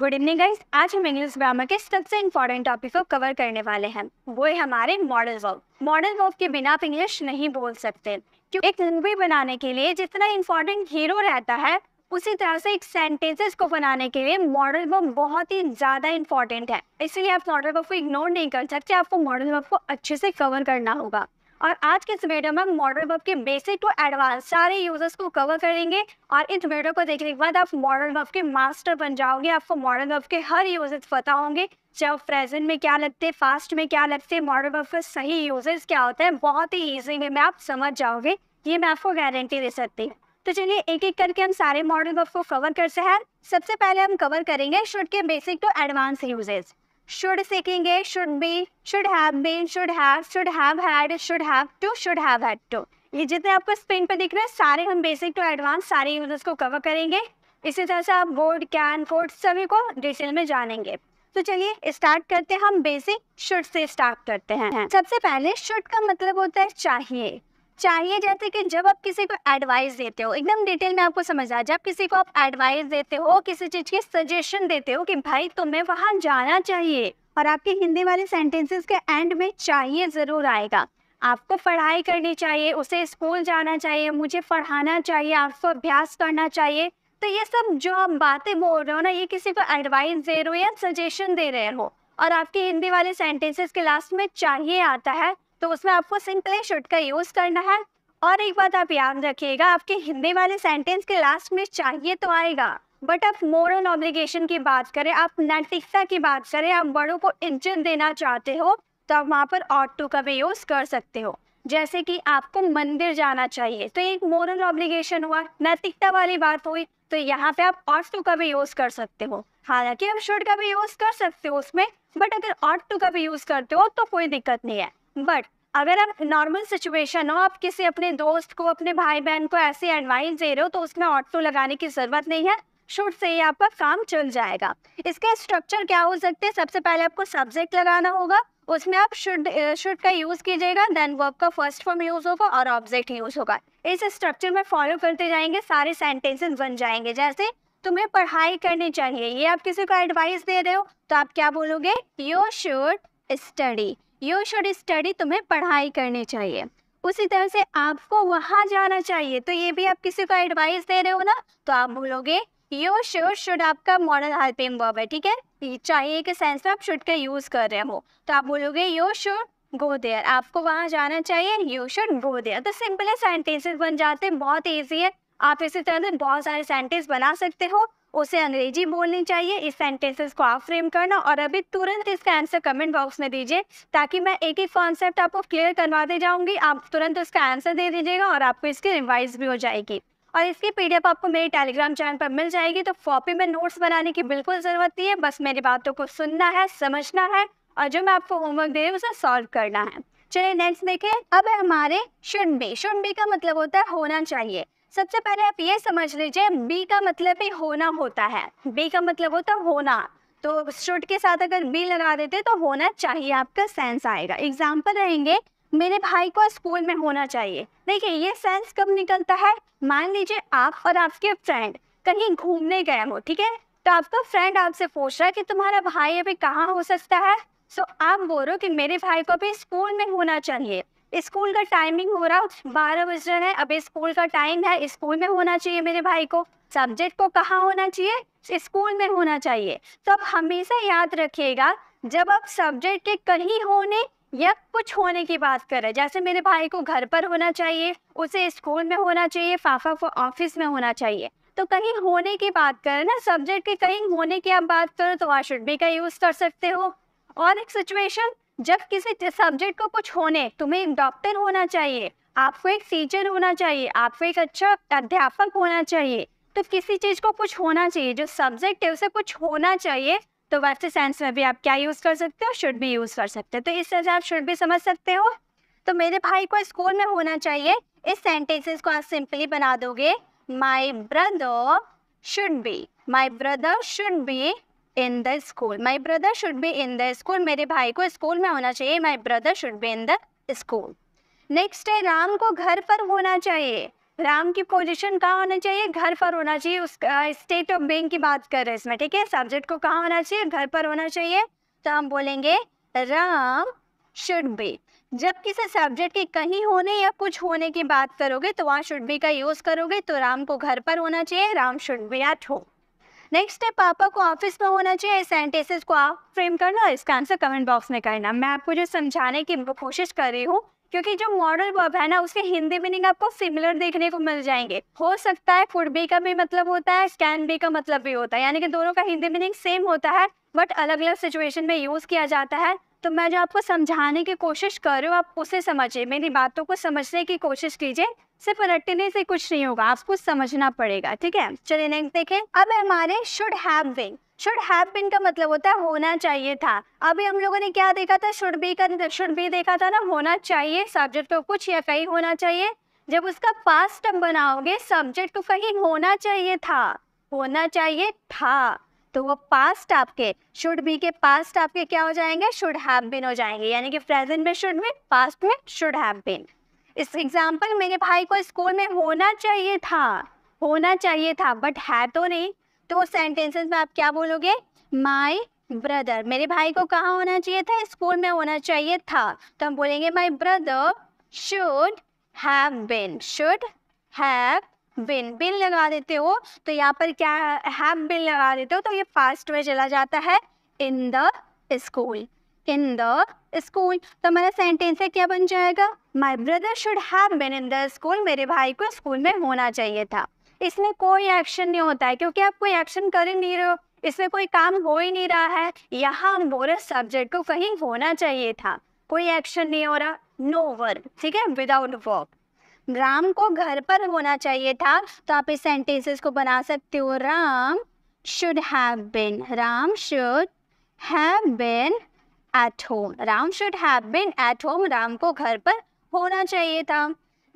Good evening guys आज हम English grammar के सबसे इम्पोर्टेंट टॉपिक को कवर करने वाले हैं वो है हमारे मॉडल वर्क मॉडल वर्क के बिना आप इंग्लिश नहीं बोल सकते क्यों एक मूवी बनाने के लिए जितना इम्पोर्टेंट हीरो रहता है उसी तरह से एक सेंटेंसेस को बनाने के लिए मॉडल वर्क बहुत ही ज़्यादा इम्पोर्टेंट है इसलिए आप मॉडल वर्क को इग्नोर नहीं कर सकते आपको मॉडल वर्क को अच्छे से कवर करना होगा और आज के इस वीडियो में हम मॉडल वर्ब के बेसिक टू एडवांस सारे यूजर्स को कवर करेंगे और इस वीडियो को देखने के बाद आप मॉडल वर्ब के मास्टर बन जाओगे आपको मॉडल वर्ब के हर यूजर्स पता होंगे चाहे प्रेजेंट में क्या लगते हैं फास्ट में क्या लगते हैं मॉडल वर्ब का सही यूजर्स क्या होता है बहुत ही ईजी वे में आप समझ जाओगे ये मैं आपको गारंटी दे सकती हूँ तो चलिए एक एक करके हम सारे मॉडल वर्ब को कवर करते हैं सबसे पहले हम कवर करेंगे शुड के basic to advance usages should सीखेंगे should be should have been should have should have had should have to should have had to ये जितने आपको स्क्रीन पर दिख रहे हैं सारे हम बेसिक टू एडवांस सारे यूजर्स को कवर करेंगे इसी तरह से आप बोर्ड कैन कोड सभी को डिटेल में जानेंगे तो चलिए स्टार्ट करते हैं हम बेसिक शुड से स्टार्ट करते हैं सबसे पहले शुड का मतलब होता है चाहिए चाहिए जैसे कि जब आप किसी को एडवाइस देते हो एकदम डिटेल में आपको समझ आ जब किसी को आप एडवाइस देते हो किसी चीज़ की सजेशन देते हो कि भाई तुम्हें वहां जाना चाहिए और आपके हिंदी वाले सेंटेंसेस के एंड में चाहिए ज़रूर आएगा आपको पढ़ाई करनी चाहिए उसे स्कूल जाना चाहिए मुझे पढ़ाना चाहिए आपको अभ्यास करना चाहिए तो ये सब जो आप बातें बोल रहे हो ना ये किसी को एडवाइस दे रहे हो या सजेशन दे रहे हो और आपके हिंदी वाले सेंटेंसेस के लास्ट में चाहिए आता है तो उसमें आपको सिंपली शुड का यूज करना है और एक बात आप याद रखिएगा आपके हिंदी वाले सेंटेंस के लास्ट में चाहिए तो आएगा बट आप मोरल ऑब्लिगेशन की बात करें आप नैतिकता की बात करें आप बड़ों को इज्जत देना चाहते हो तो आप वहाँ पर ऑट टू का भी यूज़ कर सकते हो जैसे कि आपको मंदिर जाना चाहिए तो एक मोरल ऑब्लिगेशन हुआ नैतिकता वाली बात हुई तो यहाँ पे आप ऑट टू का भी यूज़ कर सकते हो हालांकि आप शुड का भी यूज़ कर सकते हो उसमें बट अगर ऑट टू का भी यूज़ करते हो तो कोई दिक्कत नहीं है बट अगर आप नॉर्मल सिचुएशन हो आप किसी अपने दोस्त को अपने भाई बहन को ऐसी एडवाइस दे रहे हो तो उसमें ऑटो लगाने की ज़रूरत नहीं है शूट से ही आपका काम चल जाएगा इसके स्ट्रक्चर क्या हो सकते हैं सबसे पहले आपको सब्जेक्ट लगाना होगा उसमें आप शुड शुड का यूज़ कीजिएगा देन वर्ब का फर्स्ट फॉर्म यूज़ होगा और ऑब्जेक्ट यूज़ होगा इस स्ट्रक्चर में फॉलो करते जाएंगे सारे सेंटेंसेस बन जाएंगे जैसे तुम्हें पढ़ाई करनी चाहिए ये आप किसी को एडवाइस दे रहे हो तो आप क्या बोलोगे you should study you should study तुम्हें पढ़ाई करनी चाहिए उसी तरह से आपको वहां जाना चाहिए तो ये भी आप किसी को एडवाइस दे रहे हो ना तो आप बोलोगे यू श्योर शुड आपका मॉडल हेल्पिंग वर्ब है ठीक है चाहिए के सेंस में आप शुड का यूज़ कर रहे हो तो आप बोलोगे यू शुड गो देयर आपको वहां जाना चाहिए यू शुड गो देयर तो सिंपल है सेंटेंसेस बन जाते हैं बहुत ईजी है आप इसी तरह से बहुत सारे सेंटेंस बना सकते हो उसे अंग्रेजी बोलनी चाहिए इस सेंटेंसेस को आप फ्रेम करना और अभी तुरंत इसका आंसर कमेंट बॉक्स में दीजिए ताकि मैं एक एक कॉन्सेप्ट आपको क्लियर करवा दे जाऊंगी आप तुरंत उसका आंसर दे दीजिएगा और आपको इसकी रिवाइज भी हो जाएगी और इसकी पीडीएफ आपको मेरे टेलीग्राम चैनल पर मिल जाएगी तो कॉपी में नोट्स बनाने की बिल्कुल ज़रूरत नहीं है बस मेरी बातों को सुनना है समझना है और जो मैं आपको होमवर्क दे रही हूँ उसे सॉल्व करना है चलिए नेक्स्ट देखें अब हमारे शुड बी शुड बी का मतलब होता है होना चाहिए सबसे पहले आप ये समझ लीजिए बी का मतलब ही होना होता है बी का मतलब होता है होना तो शुड के साथ अगर बी लगा देते तो होना चाहिए आपका सेंस आएगा एग्जाम्पल रहेंगे मेरे भाई को स्कूल में होना चाहिए देखिए ये सेंस कब निकलता है मान लीजिए आप और आपके फ्रेंड कहीं घूमने गए हो ठीक है तो आपका फ्रेंड आपसे पूछ रहा है कि तुम्हारा भाई अभी कहाँ हो सकता है सो so, आप बोल रहे हो कि मेरे भाई को अभी स्कूल में होना चाहिए स्कूल का टाइमिंग हो रहा बारह बज रहे हैं अब स्कूल का टाइम है स्कूल में होना चाहिए मेरे भाई को सब्जेक्ट को कहाँ होना चाहिए स्कूल में होना चाहिए तो आप हमेशा याद रखिएगा जब आप सब्जेक्ट के कहीं होने या कुछ होने की बात करें जैसे मेरे भाई को घर पर होना चाहिए उसे स्कूल में होना चाहिए फाफा को ऑफिस में होना चाहिए तो कहीं होने की बात करें ना सब्जेक्ट के कहीं होने की आप बात करो तो वाई शुड बी का यूज़ कर सकते हो और एक सिचुएशन जब किसी सब्जेक्ट को कुछ होने तुम्हें एक डॉक्टर होना चाहिए आपको एक टीचर होना चाहिए आपको एक अच्छा अध्यापक होना चाहिए तो किसी चीज़ को कुछ होना चाहिए जो सब्जेक्ट है उसे कुछ होना चाहिए तो वैसे सेंस में भी आप क्या यूज़ कर सकते हो शुड भी यूज़ कर सकते हो तो इस तरह से आप शुड भी समझ सकते हो तो मेरे भाई को स्कूल में होना चाहिए इस सेंटेंसेस को आप सिंपली बना दोगे my brother should be my brother should be in the school my brother should be in the school मेरे भाई को स्कूल में होना चाहिए my brother should be in the school next है राम को घर पर होना चाहिए राम की पोजीशन कहाँ होना चाहिए घर पर होना चाहिए उसका स्टेट ऑफ बींग की बात कर रहे हैं इसमें ठीक है सब्जेक्ट को कहाँ होना चाहिए घर पर होना चाहिए तो हम बोलेंगे राम शुड बी जब किसी सब्जेक्ट के कहीं होने या कुछ होने की बात करोगे तो वहाँ शुड बी का यूज़ करोगे तो राम को घर पर होना चाहिए Ram should be at home next step पापा को ऑफिस में होना चाहिए सेंटेंसेस को आप फ्रेम करना और इसका आंसर कमेंट बॉक्स में करना मैं आपको जो समझाने की कोशिश कर रही हूँ क्योंकि जो मॉडल वर्ब है ना उसके हिंदी मीनिंग आपको सिमिलर देखने को मिल जाएंगे हो सकता है फुड बी का भी मतलब होता है स्कैन बी का मतलब भी होता है यानी कि दोनों का हिंदी मीनिंग सेम होता है बट अलग अलग सिचुएशन में यूज़ किया जाता है तो मैं जो आपको समझाने की कोशिश कर रही हूँ आप उसे समझिए मेरी बातों को समझने की कोशिश कीजिए सिर्फ रटने से कुछ नहीं होगा आपको समझना पड़ेगा ठीक है चलिए नेक्स्ट देखें अब हमारे should have been should have been का मतलब होता है होना चाहिए था अभी हम लोगों ने क्या देखा था शुड बी का शुड बी देखा था ना होना चाहिए सब्जेक्ट को कुछ या कहीं होना चाहिए जब उसका पास्ट बनाओगे सब्जेक्ट को कहीं होना चाहिए था होना चाहिए था तो वो पास्ट आपके शुड बी के पास्ट आपके क्या हो जाएंगे शुड हैव बीन हो जाएंगे यानी कि प्रेजेंट में शुड बिन पास्ट में शुड हैव बीन इस एग्जाम्पल मेरे भाई को स्कूल में होना चाहिए था होना चाहिए था बट है तो नहीं तो सेंटेंसेस में आप क्या बोलोगे माई ब्रदर मेरे भाई को कहाँ होना चाहिए था स्कूल में होना चाहिए था तो हम बोलेंगे my brother should have been should have been been लगा देते हो तो यहाँ पर क्या हैव बिन लगा देते हो तो ये फास्ट में चला जाता है in the school in the school तो हमारा सेंटेंस है क्या बन जाएगा my brother should have been in the school मेरे भाई को स्कूल में होना चाहिए था इसमें कोई एक्शन नहीं होता है क्योंकि आप कोई एक्शन कर ही नहीं रहे हो इसमें कोई काम हो ही नहीं रहा है यहाँ बोरे सब्जेक्ट को कहीं होना चाहिए था कोई एक्शन नहीं हो रहा नो वर्क ठीक है विदाउट वर्क राम को घर पर होना चाहिए था तो आप इस सेंटेंसेस को बना सकते हो Ram should have been Ram should have been at home Ram should have been at home Ram को घर पर होना चाहिए था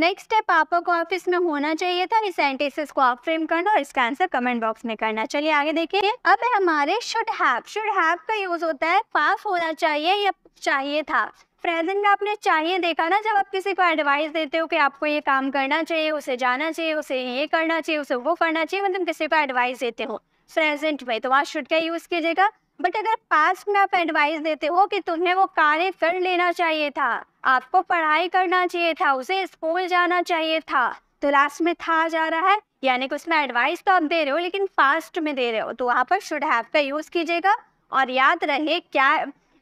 नेक्स्ट है पापा को ऑफिस में होना चाहिए था इस सेंटेंसेस को आप फ्रेम करना और इसका आंसर कमेंट बॉक्स में करना चलिए आगे देखिए अब हमारे शुड हैव शुड हैव का यूज होता है पास होना चाहिए या चाहिए था प्रेजेंट में आपने चाहिए देखा ना जब आप किसी को एडवाइस देते हो कि आपको ये काम करना चाहिए उसे जाना चाहिए उसे ये करना चाहिए उसे वो करना चाहिए मतलब किसी को एडवाइस देते हो प्रेजेंट में तो वहाँ शुड का यूज़ कीजिएगा बट अगर पास्ट में आप एडवाइस देते हो कि तुमने वो कार्य कर लेना चाहिए था आपको पढ़ाई करना चाहिए था उसे स्कूल जाना चाहिए था तो लास्ट में था जा रहा है यानी कि उसमें एडवाइस तो आप दे रहे हो लेकिन पास्ट में दे रहे हो तो वहाँ पर शुड हैव का यूज़ कीजिएगा और याद रहे क्या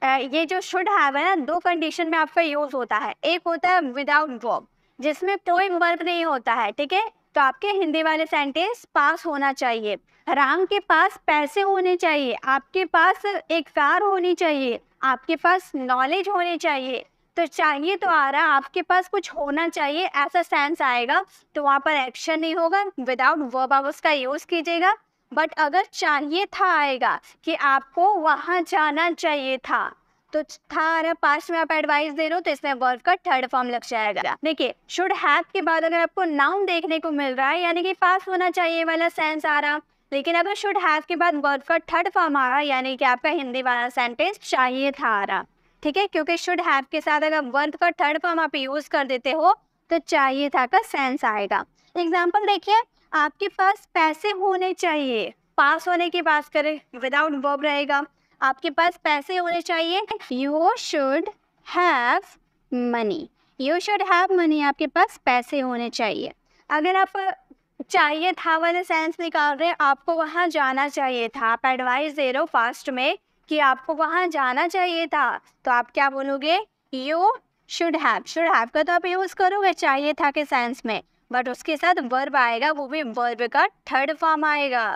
ये जो शुड हैव है ना दो कंडीशन में आपका यूज होता है एक होता है विदाउट वर्ब जिसमें कोई वर्ब नहीं होता है ठीक है तो आपके हिंदी वाले सेंटेंस पास होना चाहिए राम के पास पैसे होने चाहिए आपके पास एक कार होनी चाहिए आपके पास नॉलेज होनी चाहिए तो चाहिए तो आ रहा आपके पास कुछ होना चाहिए ऐसा सेंस आएगा तो वहाँ पर एक्शन नहीं होगा विदाउट वर्ब आप उसका यूज़ कीजिएगा बट अगर चाहिए था आएगा कि आपको वहाँ जाना चाहिए था तो था पास्ट में आप एडवाइस दे रहे हो तो इसमें वर्ब का थर्ड फॉर्म लग जाएगा देखिए शुड हैव के बाद अगर आपको नाउन देखने को मिल रहा है यानी कि पास होना चाहिए वाला सेंस आ रहा लेकिन अगर शुड हैव के बाद वर्ब का थर्ड फॉर्म आ रहा यानी कि आपका हिंदी वाला सेंटेंस चाहिए था आ रहा ठीक है क्योंकि शुड हैव के साथ अगर वर्ब का थर्ड फॉर्म आप यूज कर देते हो तो चाहिए था का सेंस आएगा एग्जाम्पल देखिए आपके पास पैसे होने चाहिए पास होने की बात करें विदाउट वर्ब रहेगा आपके पास पैसे होने चाहिए you should have money you should have money आपके पास पैसे होने चाहिए अगर आप चाहिए था वाले सेंस निकाल रहे आपको वहाँ जाना चाहिए था आप एडवाइस दे रहे हो फास्ट में कि आपको वहाँ जाना चाहिए था तो आप क्या बोलोगे you should have should have का तो आप यूज़ करोगे चाहिए था के सेंस में बट उसके साथ वर्ब आएगा वो भी वर्ब का थर्ड फॉर्म आएगा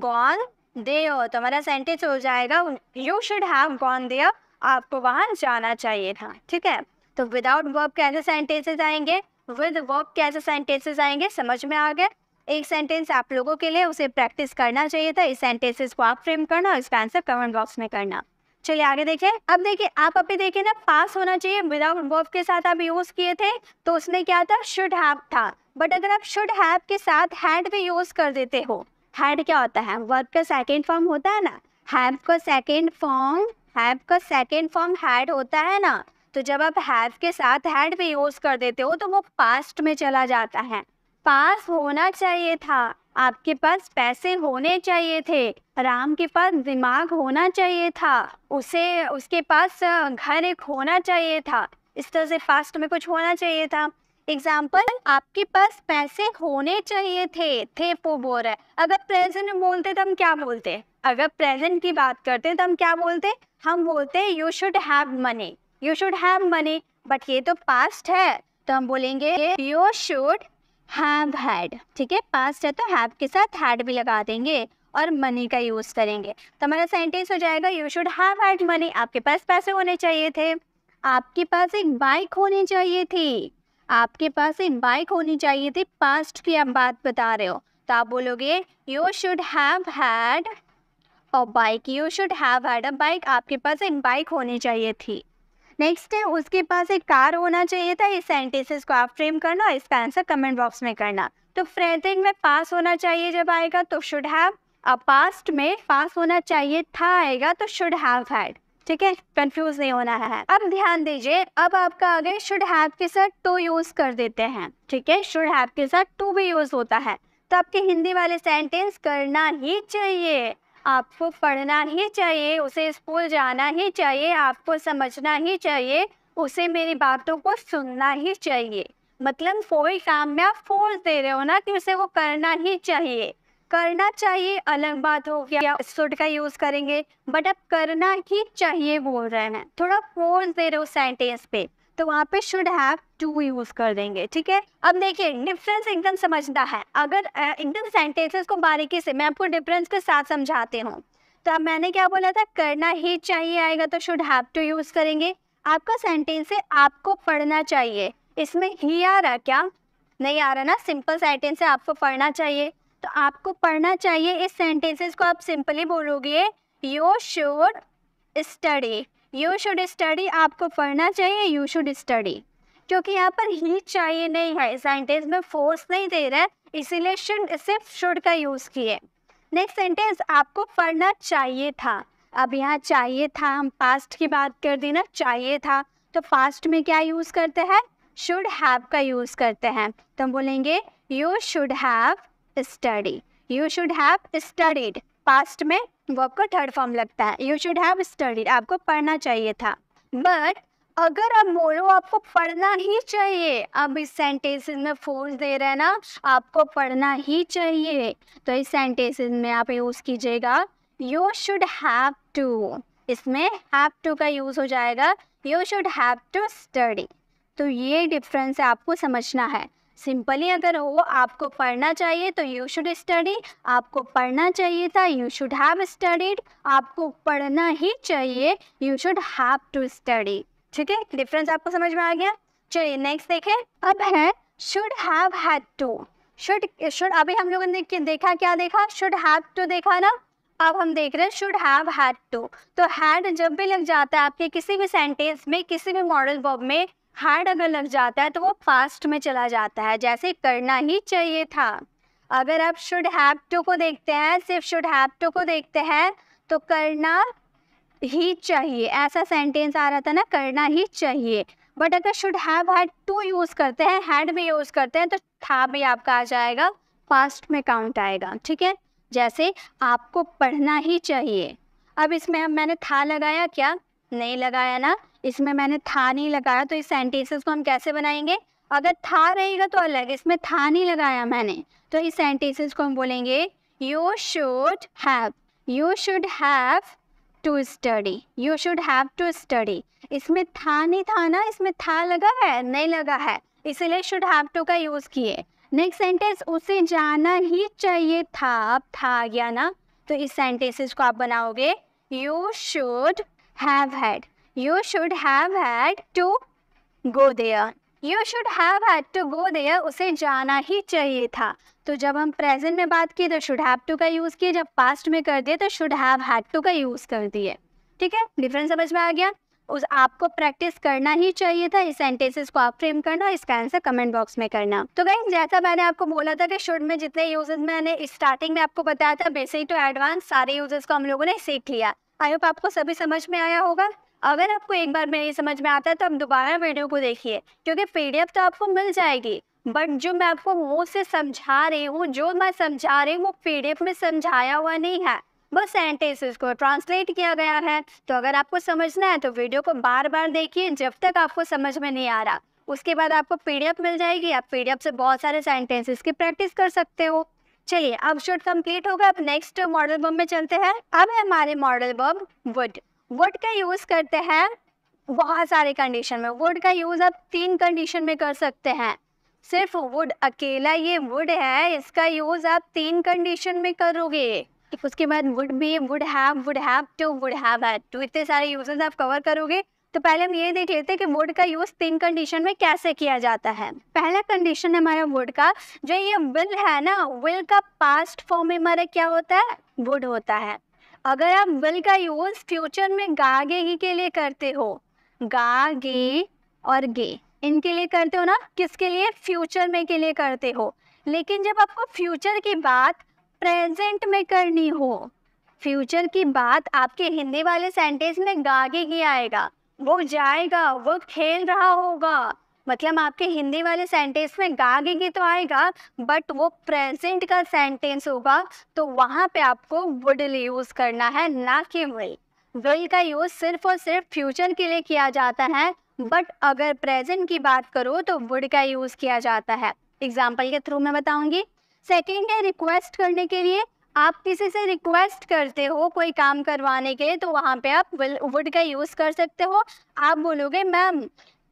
गॉन दे हो तो हमारा सेंटेंस हो जाएगा you should have gone there आपको वहाँ जाना चाहिए था ठीक है तो विदाउट वर्ब कैसे सेंटेंसेस आएंगे विद वर्ब कैसे सेंटेंसेस आएंगे समझ में आ गए एक सेंटेंस आप लोगों के लिए उसे प्रैक्टिस करना चाहिए था इस सेंटेंसेस को आप फ्रेम करना और इसका आंसर कमेंट बॉक्स में करना चलिए आगे देखें अब देखिए आप अभी देखिए ना पास होना चाहिए विदाउट वर्ब के साथ आप यूज किए थे तो उसने क्या था शुड हैव था बट अगर आप शुड हैव के साथ हैड भी यूज कर देते हो हैड क्या होता है वर्ब का सेकेंड फॉर्म होता है ना हैव का सेकेंड फॉर्म हैव का सेकेंड फॉर्म हैड होता है ना तो जब आप हैव के साथ हैड भी यूज कर देते हो तो वो पास्ट में चला जाता है पास होना चाहिए था आपके पास पैसे होने चाहिए थे राम के पास दिमाग होना चाहिए था उसे उसके पास घर एक होना चाहिए था इस तरह से पास्ट में कुछ होना चाहिए था एग्जाम्पल आपके पास पैसे होने चाहिए थे थे वो बोल रहा है अगर प्रेजेंट बोलते तो हम क्या बोलते अगर प्रेजेंट की बात करते तो हम क्या बोलते हम बोलते you should have money you should have money but ये तो पास्ट है तो हम बोलेंगे यू शुड हैव हैड ठीक है पास्ट है तो हैव के साथ हैड भी लगा देंगे और मनी का यूज़ करेंगे तो हमारा सेंटेंस हो जाएगा you should have had money आपके पास पैसे होने चाहिए थे आपके पास एक बाइक होनी चाहिए थी आपके पास एक बाइक होनी चाहिए थी पास्ट की आप बात बता रहे हो तो आप बोलोगे यू शुड हैव हैड और bike you should have had a bike आपके पास एक बाइक होनी चाहिए थी नेक्स्ट है उसके पास एक कार होना चाहिए था इस सेंटेंसेस को आप फ्रेम करना और इसका आंसर कमेंट बॉक्स में करना तो फ्रेजिंग में पास होना चाहिए जब आएगा तो शुड हैव अ पास्ट में पास होना चाहिए था आएगा तो शुड हैव हैड ठीक है कंफ्यूज नहीं होना है अब ध्यान दीजिए अब आपका आगे शुड हैव के साथ टू यूज कर देते हैं ठीक है शुड हैव के साथ टू भी यूज होता है तो आपके हिंदी वाले सेंटेंस करना ही चाहिए आपको पढ़ना ही चाहिए उसे स्कूल जाना ही चाहिए आपको समझना ही चाहिए उसे मेरी बातों को सुनना ही चाहिए मतलब कोई काम में आप फोर्स दे रहे हो ना कि उसे वो करना ही चाहिए करना चाहिए अलग बात हो गया सुड का यूज करेंगे बट अब करना ही चाहिए बोल रहे हैं थोड़ा फोर्स दे रहे हो सेंटेंस पे तो वहाँ पे शुड हैव टू यूज कर देंगे ठीक है अब देखिए डिफरेंस एकदम समझना है अगर एकदम सेंटेंसेस को बारीकी से मैं आपको डिफरेंस के साथ समझाती हूँ तो अब मैंने क्या बोला था करना ही चाहिए आएगा तो शुड हैव टू यूज करेंगे आपका सेंटेंस है आपको पढ़ना चाहिए इसमें ही आ रहा क्या नहीं आ रहा ना सिंपल सेंटेंस है आपको पढ़ना चाहिए तो आपको पढ़ना चाहिए इस सेंटेंसेस को आप सिंपली बोलोगे you should study you should study आपको पढ़ना चाहिए यू शुड स्टडी क्योंकि यहाँ पर ही चाहिए नहीं है सेंटेंस में फोर्स नहीं दे रहा है इसीलिए शुड सिर्फ शुड का यूज़ किए नेक्स्ट सेंटेंस आपको पढ़ना चाहिए था अब यहाँ चाहिए था हम पास्ट की बात कर दी ना चाहिए था तो पास्ट में क्या यूज़ करते हैं शुड हैव का यूज़ करते हैं तो हम बोलेंगे you should have study you should have studied past में वर्ब का थर्ड फॉर्म लगता है यू शुड हैव स्टडीड आपको पढ़ना चाहिए था बट अगर आप बोलो आपको पढ़ना ही चाहिए अब इस सेंटेंसेस में फोर्स दे रहे हैं ना आपको पढ़ना ही चाहिए तो इस सेंटेंसेस में आप यूज़ कीजिएगा यू शुड हैव टू इसमें हैव टू का यूज़ हो जाएगा you should have to study तो ये डिफरेंस आपको समझना है सिंपली अगर वो आपको पढ़ना चाहिए तो यू शुड स्टडी आपको पढ़ना चाहिए था यू शुड हैव स्टडीड आपको पढ़ना ही चाहिए you should have to study ठीक है डिफरेंस आपको समझ में आ गया चलिए नेक्स्ट देखें अब है should have had to should should अभी हम लोगों ने देखा क्या देखा शुड हैव टू देखा ना अब हम देख रहे हैं शुड हैव हैड टू तो हैड जब भी लग जाता है आपके किसी भी सेंटेंस में किसी भी मॉडल वर्ब में हार्ड अगर लग जाता है तो वो फास्ट में चला जाता है जैसे करना ही चाहिए था अगर आप शुड हैव टू को देखते हैं सिर्फ शुड हैव टू को देखते हैं तो करना ही चाहिए ऐसा सेंटेंस आ रहा था ना करना ही चाहिए बट अगर should have had to use करते हैं हैड भी यूज़ करते हैं तो था भी आपका आ जाएगा फास्ट में काउंट आएगा ठीक है जैसे आपको पढ़ना ही चाहिए अब इसमें अब मैंने था लगाया क्या नहीं लगाया ना इसमें मैंने था नहीं लगाया तो इस सेंटेंसेस को हम कैसे बनाएंगे अगर था रहेगा तो अलग इसमें था नहीं लगाया मैंने तो इस सेंटेंसेस को हम बोलेंगे you should have you should have to study you should have to study इसमें था नहीं था ना इसमें था लगा है नहीं लगा है इसीलिए शुड हैव टू का यूज़ किए नेक्स्ट सेंटेंस उसे जाना ही चाहिए था अब था आ गया ना तो इस सेंटेंसेस को आप बनाओगे you should have had you should have had to go there. You should have had to go there उसे जाना ही चाहिए था तो जब हम प्रेजेंट में बात की तो शुड हैव टू का यूज़ किए जब पास्ट में कर दिए तो शुड हैव हैड टू का यूज़ कर दिए ठीक है डिफरेंस समझ में आ गया उस आपको प्रैक्टिस करना ही चाहिए था इस सेंटेंसेस को आप फ्रेम करना इसका आंसर कमेंट बॉक्स में करना तो गई जैसा मैंने आपको बोला था कि शुड में जितने यूजेस मैंने स्टार्टिंग में आपको बताया था बेसिक टू एडवांस सारे यूजेस को हम लोगों ने सीख लिया आई होप आपको सभी समझ में आया होगा अगर आपको एक बार में समझ में आता है तो आप दोबारा वीडियो को देखिए क्योंकि पीडीएफ तो आपको मिल जाएगी बट जो मैं आपको मुँह से समझा रही हूँ जो मैं समझा रही हूँ वो पीडीएफ में समझाया हुआ नहीं है वो सेंटेंसेस को ट्रांसलेट किया गया है तो अगर आपको समझना है तो वीडियो को बार बार देखिए जब तक आपको समझ में नहीं आ रहा उसके बाद आपको पीडीएफ मिल जाएगी आप पीडीएफ से बहुत सारे सेंटेंसेस की प्रैक्टिस कर सकते हो चलिए अब शूट कंप्लीट होगा अब नेक्स्ट मॉडल बम में चलते हैं अब है हमारे मॉडल बम वुड वुड का यूज़ करते हैं बहुत सारे कंडीशन में वुड का यूज़ आप तीन कंडीशन में कर सकते हैं सिर्फ वुड अकेला ये वुड है इसका यूज़ आप तीन कंडीशन में करोगे उसके बाद would be would have would have to would have had to इतने सारे यूजेस आप कवर करोगे तो पहले हम ये देख लेते हैं कि वुड का यूज़ तीन कंडीशन में कैसे किया जाता है पहला कंडीशन है हमारा वुड का जो ये विल है ना विल का पास्ट फॉर्म में हमारा क्या होता है वुड होता है अगर आप विल का यूज़ फ्यूचर में गागे ही के लिए करते हो गा गे और गे इनके लिए करते हो ना किसके लिए फ्यूचर में के लिए करते हो लेकिन जब आपको फ्यूचर की बात प्रेजेंट में करनी हो फ्यूचर की बात आपके हिंदी वाले सेंटेंस में गागे ही आएगा वो जाएगा वो खेल रहा होगा मतलब आपके हिंदी वाले सेंटेंस में गागेगी तो आएगा बट वो प्रेजेंट का सेंटेंस होगा तो वहाँ पे आपको वुड यूज़ करना है ना कि विल विल का यूज़ सिर्फ और सिर्फ फ्यूचर के लिए किया जाता है बट अगर प्रेजेंट की बात करो तो वुड का यूज़ किया जाता है एग्जाम्पल के थ्रू मैं बताऊंगी सेकेंड है रिक्वेस्ट करने के लिए आप किसी से रिक्वेस्ट करते हो कोई काम करवाने के लिए तो वहाँ पे आप वुड का यूज़ कर सकते हो आप बोलोगे मैम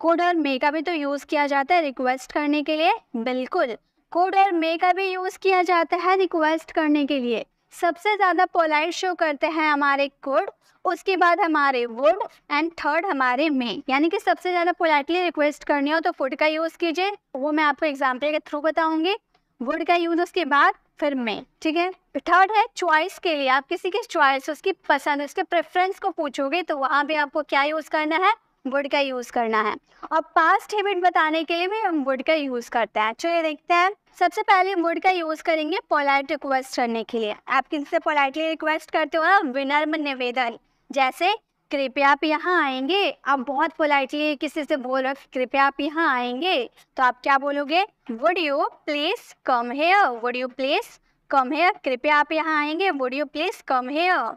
कोड और मे का भी तो यूज़ किया जाता है रिक्वेस्ट करने के लिए बिल्कुल कोड और मे का भी यूज़ किया जाता है रिक्वेस्ट करने के लिए सबसे ज़्यादा पोलाइट शो करते हैं हमारे कोड उसके बाद हमारे वुड एंड थर्ड हमारे मे यानी कि सबसे ज़्यादा पोलाइटली रिक्वेस्ट करनी हो तो फुड का यूज़ कीजिए वो मैं आपको एग्जाम्पल के थ्रू बताऊंगी वुड का यूज़ उसके बाद फिर मे ठीक है थर्ड है चॉइस के लिए आप किसी की चॉइस उसकी पसंद उसके प्रेफरेंस को पूछोगे तो वहाँ भी आपको क्या यूज़ करना है वुड का यूज़ करना है और पास्ट हैबिट बताने के लिए भी हम वुड का यूज़ करते हैं चलिए देखते हैं सबसे पहले वुड का यूज़ करेंगे पोलाइट रिक्वेस्ट करने के लिए आप किनसे पोलाइटली रिक्वेस्ट करते हो ना विनम्र निवेदन जैसे कृपया आप यहाँ आएंगे आप बहुत पोलाइटली किसी से बोल रहे कृपया आप यहाँ आएंगे तो आप क्या बोलोगे would you please come here would you please come here कृपया आप यहाँ आएंगे would you please come here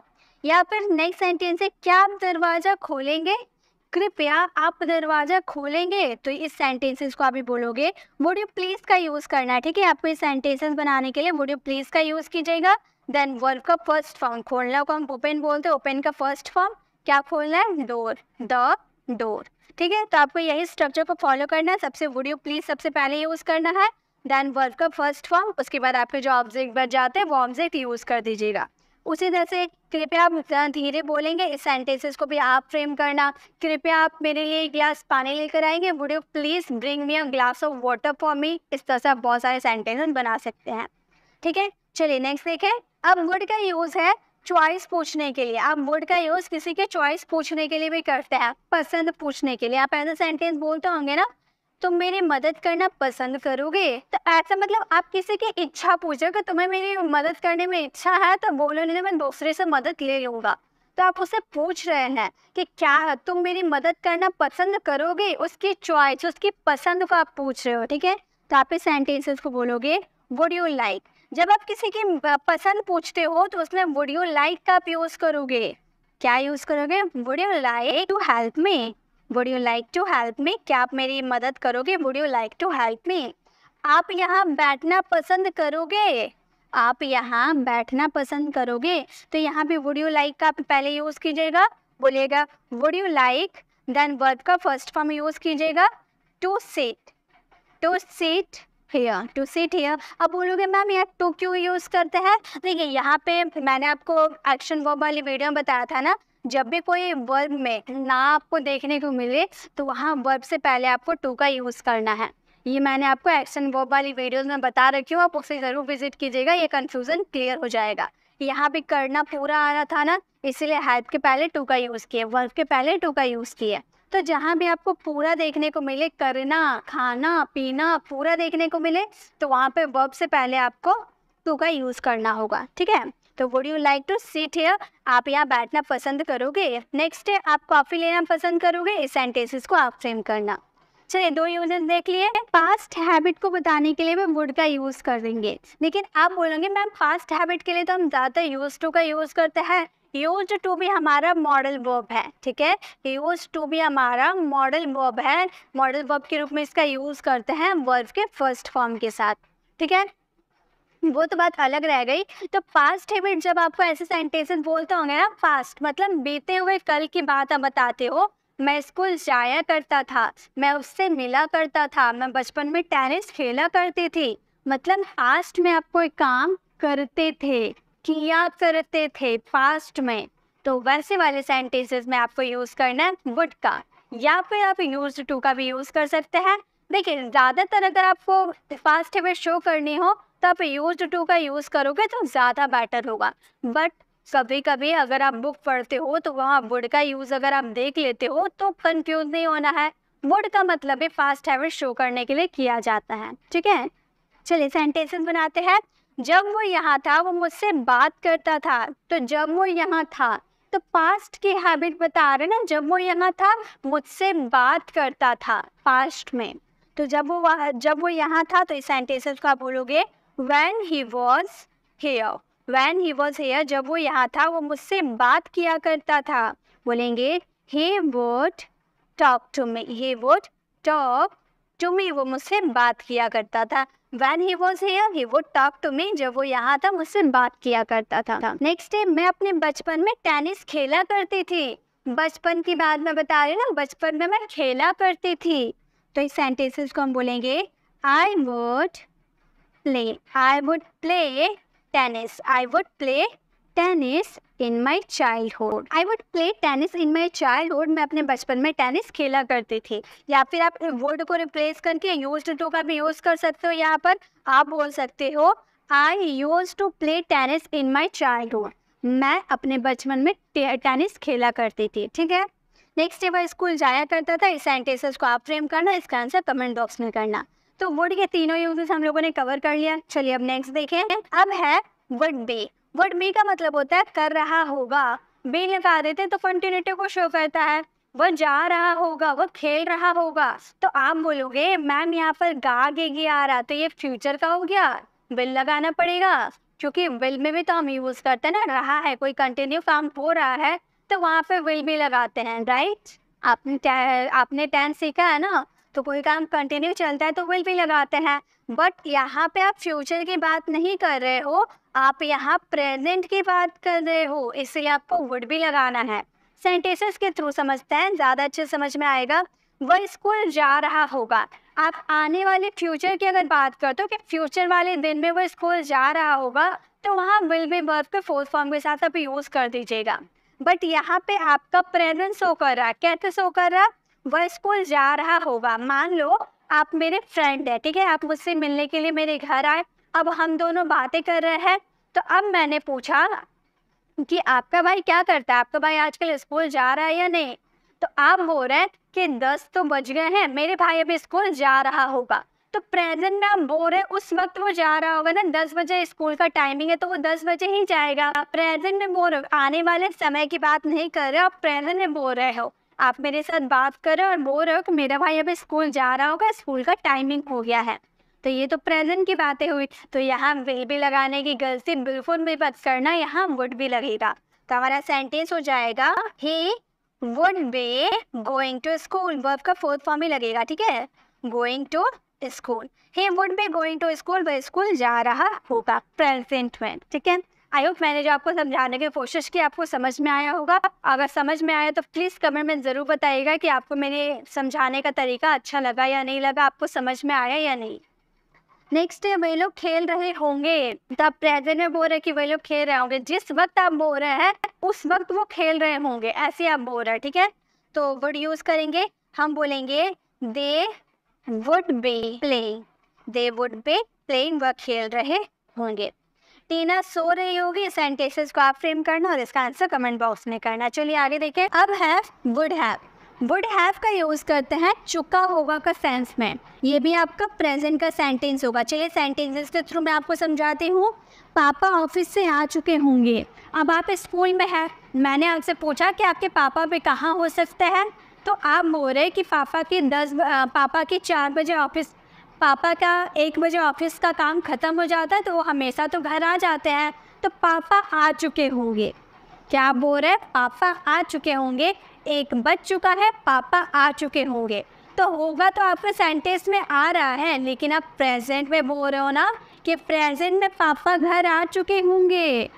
या फिर नेक्स्ट सेंटेंस है क्या आप दरवाज़ा खोलेंगे कृपया आप दरवाज़ा खोलेंगे तो इस सेंटेंसेस को आप भी बोलोगे वुड यू प्लीज़ का यूज़ करना है ठीक है आपको इस सेंटेंसेस बनाने के लिए वुड यू प्लीज़ का यूज़ कीजिएगा देन वर्ब का फर्स्ट फॉर्म खोलना को हम ओपन बोलते हैं ओपन का फर्स्ट फॉर्म क्या खोलना है डोर द डोर ठीक है तो आपको यही स्ट्रक्चर को फॉलो करना है सबसे वुड यू प्लीज़ सबसे पहले यूज़ करना है देन वर्ब का फर्स्ट फॉर्म उसके बाद आपके जो ऑब्जेक्ट बच जाते हैं वो ऑब्जेक्ट यूज़ कर दीजिएगा उसी तरह से कृपया आप धीरे बोलेंगे इस सेंटेंसेस को भी आप फ्रेम करना कृपया आप मेरे लिए एक ग्लास पानी लेकर आएंगे would you please bring me a glass of water for me इस तरह से आप बहुत सारे सेंटेंसेस बना सकते हैं ठीक है चलिए नेक्स्ट देखें अब वुड का यूज़ है चॉइस पूछने के लिए आप वुड का यूज़ किसी के चॉइस पूछने के लिए भी करते हैं पसंद पूछने के लिए आप ऐसा सेंटेंस बोलते होंगे ना तुम मेरी मदद करना पसंद करोगे तो ऐसा मतलब आप किसी की इच्छा पूछो कि तुम्हें मेरी मदद करने में इच्छा है तो बोलो नहीं तो मैं दूसरे से मदद ले लूंगा तो आप उससे पूछ रहे हैं कि क्या तुम मेरी मदद करना पसंद करोगे उसकी चॉइस उसकी पसंद को आप पूछ रहे हो ठीक है तो आप इस सेंटेंसेस को बोलोगे वुड यू लाइक जब आप किसी की पसंद पूछते हो तो उसमें वुड यू लाइक का आप यूज़ करोगे क्या यूज़ करोगे would you like to help me would you like to help me क्या आप मेरी मदद करोगे would you like to help me आप यहाँ बैठना पसंद करोगे आप यहाँ बैठना पसंद करोगे तो यहाँ पे वुड यू लाइक का आप पहले यूज़ कीजिएगा बोलिएगा would you like then verb का फर्स्ट फॉर्म यूज़ कीजिएगा to seat to seat here to seat here अब बोलोगे मैम यहाँ टू क्यों यूज़ करते हैं देखिए यहाँ पे मैंने आपको एक्शन वर्ब वाली वीडियो में बताया था ना जब भी कोई वर्ब में ना आपको देखने को मिले तो वहाँ वर्ब से पहले आपको टू का यूज़ करना है ये मैंने आपको एक्शन वर्ब वाली वीडियोस में बता रखी हूँ आप उसे ज़रूर विजिट कीजिएगा ये कन्फ्यूज़न क्लियर हो जाएगा यहाँ भी करना पूरा आ रहा था ना इसीलिए हेल्प के पहले टू का यूज़ किए वर्ब के पहले टू का यूज़ किए तो जहाँ भी आपको पूरा देखने को मिले करना खाना पीना पूरा देखने को मिले तो वहाँ पे वर्ब से पहले आपको टू का यूज़ करना होगा ठीक है तो would you like to seat here आप यहाँ बैठना पसंद करोगे नेक्स्ट है आप कॉफ़ी लेना पसंद करोगे इस सेंटेंसेस को आप फ्रेम करना चलिए दो यूजेस देख लिए पास्ट हैबिट को बताने के लिए मैं वुड का यूज़ कर देंगे लेकिन आप बोलोगे मैम पास्ट हैबिट के लिए तो हम ज्यादा यूज टू का यूज़ करते हैं यूज टू भी हमारा मॉडल वर्ब है ठीक है यूज टू भी हमारा मॉडल वर्ब है मॉडल वर्ब के रूप में इसका यूज़ करते हैं वर्ब के फर्स्ट फॉर्म के साथ ठीक है वो तो बात अलग रह गई तो पास्ट है जब आपको ऐसे सेंटेंसेस बोलते होंगे ना पास्ट मतलब बीते हुए कल की बात आप बताते हो मैं स्कूल जाया करता था मैं उससे मिला करता था मैं बचपन में टेनिस खेला करती थी मतलब पास्ट में आप कोई काम करते थे किया करते थे पास्ट में तो वैसे वाले सेंटेंसेस में आपको यूज़ करना है वुड का या फिर आप यूज टू का भी यूज़ कर सकते हैं देखिए ज़्यादातर अगर आपको पास्ट में शो करनी हो तब यूज टू का यूज़ करोगे तो ज़्यादा बेटर होगा बट कभी कभी अगर आप बुक पढ़ते हो तो वहाँ वुड का यूज़ अगर आप देख लेते हो तो कंफ्यूज नहीं होना है वुड का मतलब है फास्ट हैबिट शो करने के लिए किया जाता है ठीक है चलिए सेंटेंसेस बनाते हैं जब वो यहाँ था वो मुझसे बात करता था तो जब वो यहाँ था तो पास्ट की हैबिट बता रहे ना जब वो यहाँ था मुझसे बात करता था पास्ट में तो जब वो जब वो यहाँ था तो इस सेंटेंसेस को आप बोलोगे when he was here when he was here जब वो यहाँ था वो मुझसे बात किया करता था बोलेंगे he would talk to me he would talk to me वो मुझसे बात किया करता था when he was here he would talk to me जब वो यहाँ था मुझसे बात किया करता था नेक्स्ट डे मैं अपने बचपन में टेनिस खेला करती थी बचपन की बात मैं बता रही ना बचपन में मैं खेला करती थी तो इस सेंटेंसेस को हम बोलेंगे I would play. I would play tennis. I would play tennis in my childhood I would play tennis in my childhood मैं अपने बचपन में टेनिस खेला करती थी या फिर आप वर्ड को रिप्लेस करके यूज टू का भी यूज कर सकते हो यहाँ पर आप बोल सकते हो I use to play tennis in my childhood मैं अपने बचपन में टेनिस खेला करती थी ठीक है नेक्स्ट डे वह स्कूल जाया करता था इस सेंटेंसेस को आप फ्रेम करना इसका आंसर कमेंट बॉक्स में करना तो वुड के तीनों यूजेस हम लोगों ने कवर कर लिया चलिए अब नेक्स्ट देखें अब है वुड बी वुड बी का मतलब होता है कर रहा होगा बी लगा देते तो कंटिन्यूटी को शो करता है वह जा रहा होगा वह खेल रहा होगा तो आप बोलोगे मैम यहाँ पर गा गे गे आ रहा तो ये फ्यूचर का हो गया बिल लगाना पड़ेगा क्योंकि विल में भी तो हम यूज करते हैं ना रहा है कोई कंटिन्यू काम हो रहा है तो वहाँ पे विल भी लगाते हैं राइट आपने आपने टेंस सीखा है ना तो कोई काम कंटिन्यू चलता है तो विल भी लगाते हैं बट यहाँ पे आप फ्यूचर की बात नहीं कर रहे हो आप यहाँ प्रेजेंट की बात कर रहे हो इसलिए आपको वुड भी लगाना है सेंटेंसेस के थ्रू समझते हैं ज़्यादा अच्छे समझ में आएगा वह स्कूल जा रहा होगा आप आने वाले फ्यूचर की अगर बात करते हो कि फ्यूचर वाले दिन में वह स्कूल जा रहा होगा तो वहाँ विल भी बर्थ पे फोर्थ फॉर्म के साथ आप यूज़ कर दीजिएगा बट यहाँ पे आपका प्रेजेंट शो कर रहा है कैसे शो कर रहा वह स्कूल जा रहा होगा मान लो आप मेरे फ्रेंड है ठीक है आप मुझसे मिलने के लिए मेरे घर आए अब हम दोनों बातें कर रहे हैं तो अब मैंने पूछा कि आपका भाई क्या करता है आपका भाई आजकल स्कूल जा रहा है या नहीं तो आप हो रहे हैं कि दस तो बज गए हैं मेरे भाई अभी स्कूल जा रहा होगा तो प्रेजेंट में हम बोल रहे उस वक्त वो जा रहा होगा ना दस बजे स्कूल का टाइमिंग है तो वो दस बजे ही जाएगा प्रेजेंट में बोल रहे आने वाले समय की बात नहीं कर रहे आप प्रेजेंट में बोल रहे हो आप मेरे साथ बात करें और बोल रहे हो कि मेरा भाई अभी स्कूल जा रहा होगा स्कूल का टाइमिंग हो गया है तो ये तो प्रेजेंट की बातें हुई तो यहाँ विल भी लगाने की गलती बिल्कुल भी बात करना यहाँ वुड भी लगेगा तो हमारा सेंटेंस हो जाएगा he would be going to school verb का फोर्थ फॉर्म ही लगेगा ठीक है going to school he would be going to school वह स्कूल जा रहा होगा प्रेजेंट में ठीक है आई होप मैंने जो आपको समझाने की कोशिश की आपको समझ में आया होगा अगर समझ में आया तो प्लीज़ कमेंट में ज़रूर बताइएगा कि आपको मेरे समझाने का तरीका अच्छा लगा या नहीं लगा आपको समझ में आया या नहीं नेक्स्ट डे वही लोग खेल रहे होंगे तब प्रेजेंट में बोल रहे कि वही लोग खेल रहे होंगे जिस वक्त आप बोल रहे हैं उस वक्त वो खेल रहे होंगे ऐसे आप बोल रहे हैं ठीक है तो वर्ड यूज करेंगे हम बोलेंगे they would be playing they would be playing वह खेल रहे होंगे टीना सो रही होगी सेंटेंसेस को आप फ्रेम करना और इसका आंसर कमेंट बॉक्स में करना चलिए आगे देखें अब have would have would have का यूज़ करते हैं चुका होगा का सेंस में ये भी आपका प्रेजेंट का सेंटेंस होगा चलिए सेंटेंसेस के थ्रू मैं आपको समझाती हूँ पापा ऑफिस से आ चुके होंगे अब आप स्कूल में हैं मैंने आपसे पूछा कि आपके पापा भी कहाँ हो सकते हैं तो आप बोल रहे कि पापा के दस पापा के चार बजे ऑफिस पापा का एक बजे ऑफिस का काम ख़त्म हो जाता है तो वो हमेशा तो घर आ जाते हैं तो पापा आ चुके होंगे क्या बोल रहे पापा आ चुके होंगे एक बज चुका है पापा आ चुके होंगे तो होगा तो आपके सेंटेंस में आ रहा है लेकिन आप प्रेजेंट में बोल रहे हो ना कि प्रेजेंट में पापा घर आ चुके होंगे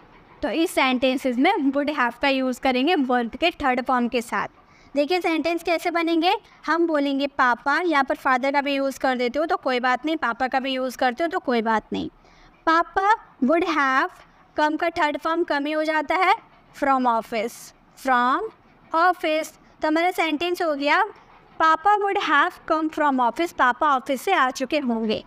तो इस सेंटेंसेस में वुड हैव का यूज़ करेंगे वर्ड के थर्ड फॉर्म के साथ देखिए सेंटेंस कैसे बनेंगे हम बोलेंगे पापा यहाँ पर फादर का भी यूज़ कर देते हो तो कोई बात नहीं पापा का भी यूज़ करते हो तो कोई बात नहीं पापा वुड हैव कम का थर्ड फॉर्म कम ही हो जाता है फ्रॉम ऑफिस फ्रॉम ऑफिस तो हमारा सेंटेंस हो गया पापा would have come from office पापा ऑफिस से आ चुके होंगे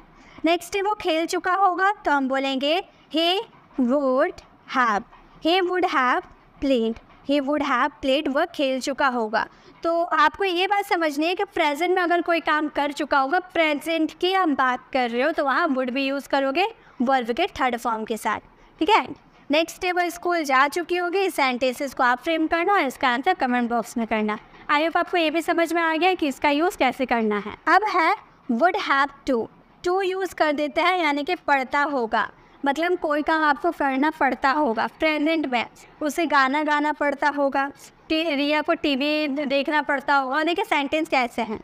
नेक्स्ट वो खेल चुका होगा तो हम बोलेंगे he would have he would have played he would have played वह खेल चुका होगा तो आपको ये बात समझनी है कि प्रेजेंट में अगर कोई काम कर चुका होगा प्रेजेंट की आप बात कर रहे हो तो वहाँ वुड भी यूज़ करोगे वर्ब के थर्ड फॉर्म के साथ ठीक है नेक्स्ट डे वो स्कूल जा चुकी होगी इस सेंटेंसेस को आप फ्रेम करना और इसका आंसर कमेंट बॉक्स में करना आई होप आपको ये भी समझ में आ गया कि इसका यूज़ कैसे करना है अब है would have to to use कर देते हैं यानी कि पढ़ता होगा मतलब कोई काम आपको करना पड़ता होगा प्रेजेंट में उसे गाना गाना पड़ता होगा रिया को टीवी देखना पड़ता होगा देखिए सेंटेंस कैसे हैं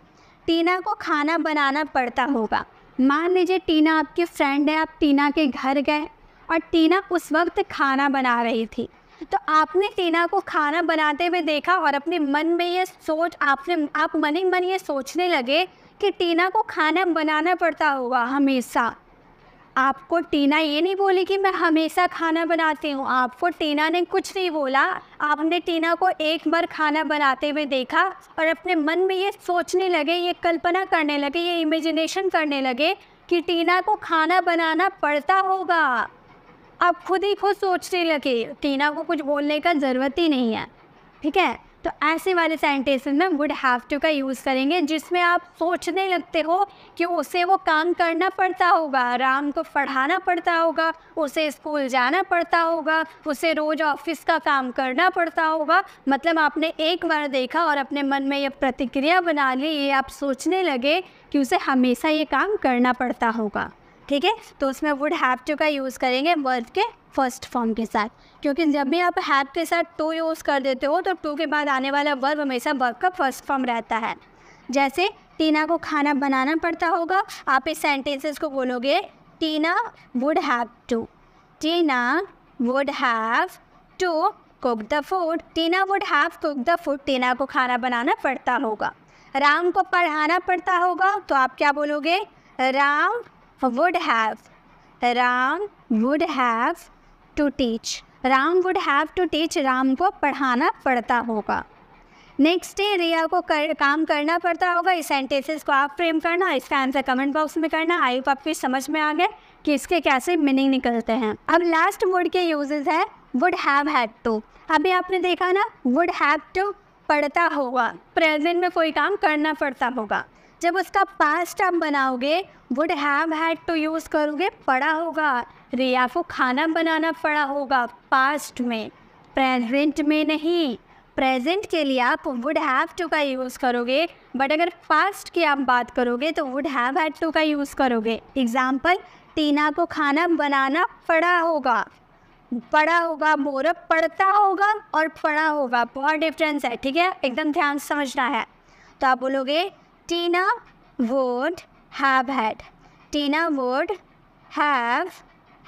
टीना को खाना बनाना पड़ता होगा मान लीजिए टीना आपकी फ्रेंड है आप टीना के घर गए और टीना उस वक्त खाना बना रही थी तो आपने टीना को खाना बनाते हुए देखा और अपने मन में ये सोच आपने आप मन ही मन ये सोचने लगे कि टीना को खाना बनाना पड़ता होगा हमेशा आपको टीना ये नहीं बोली कि मैं हमेशा खाना बनाती हूँ आपको टीना ने कुछ नहीं बोला आपने टीना को एक बार खाना बनाते हुए देखा और अपने मन में ये सोचने लगे ये कल्पना करने लगे ये इमेजिनेशन करने लगे कि टीना को खाना बनाना पड़ता होगा आप खुद ही खुद सोचने लगे टीना को कुछ बोलने का ज़रूरत ही नहीं है ठीक है तो ऐसे वाले सेंटेंसेस में वुड हैव टू का यूज़ करेंगे जिसमें आप सोचने लगते हो कि उसे वो काम करना पड़ता होगा राम को पढ़ाना पड़ता होगा उसे स्कूल जाना पड़ता होगा उसे रोज़ ऑफिस का काम करना पड़ता होगा मतलब आपने एक बार देखा और अपने मन में ये प्रतिक्रिया बना ली ये आप सोचने लगे कि उसे हमेशा ये काम करना पड़ता होगा ठीक है तो उसमें वुड हैव टू का यूज़ करेंगे वर्ब के फर्स्ट फॉर्म के साथ क्योंकि जब भी आप हैव के साथ टू यूज़ कर देते हो तो टू के बाद आने वाला वर्ब हमेशा वर्ब का फर्स्ट फॉर्म रहता है जैसे टीना को खाना बनाना पड़ता होगा आप इस सेंटेंसेस को बोलोगे Tina would have to Tina would have to cook the food Tina would have cook the food Tina को खाना बनाना पड़ता होगा राम को पढ़ाना पड़ता होगा तो आप क्या बोलोगे Ram would have Ram would have to teach Ram would have to teach Ram को पढ़ाना पड़ता होगा नेक्स्ट डे रिया को कर, काम करना पड़ता होगा इस सेंटेंसेस को आप फ्रेम करना इसका आंसर कमेंट बॉक्स में करना आई होप आपकी समझ में आ गए कि इसके कैसे मीनिंग निकलते हैं अब लास्ट वर्ड के यूजेस है वुड हैव हैड टू अभी आपने देखा ना वुड हैव टू पढ़ता होगा प्रेजेंट में कोई काम करना पड़ता होगा जब उसका पास्ट आप बनाओगे would have had to use करोगे पड़ा होगा रिया को खाना बनाना पड़ा होगा पास्ट में प्रेजेंट में नहीं प्रेजेंट के लिए आप वुड हैव टू का यूज़ करोगे बट अगर पास्ट की आप बात करोगे तो वुड हैव हैड टू का यूज़ करोगे एग्जाम्पल टीना को खाना बनाना पड़ा होगा पड़ा होगा मोरब पड़ता होगा और पड़ा होगा बहुत डिफरेंस है ठीक है एकदम ध्यान समझना है तो आप बोलोगे Tina would have had. Tina would have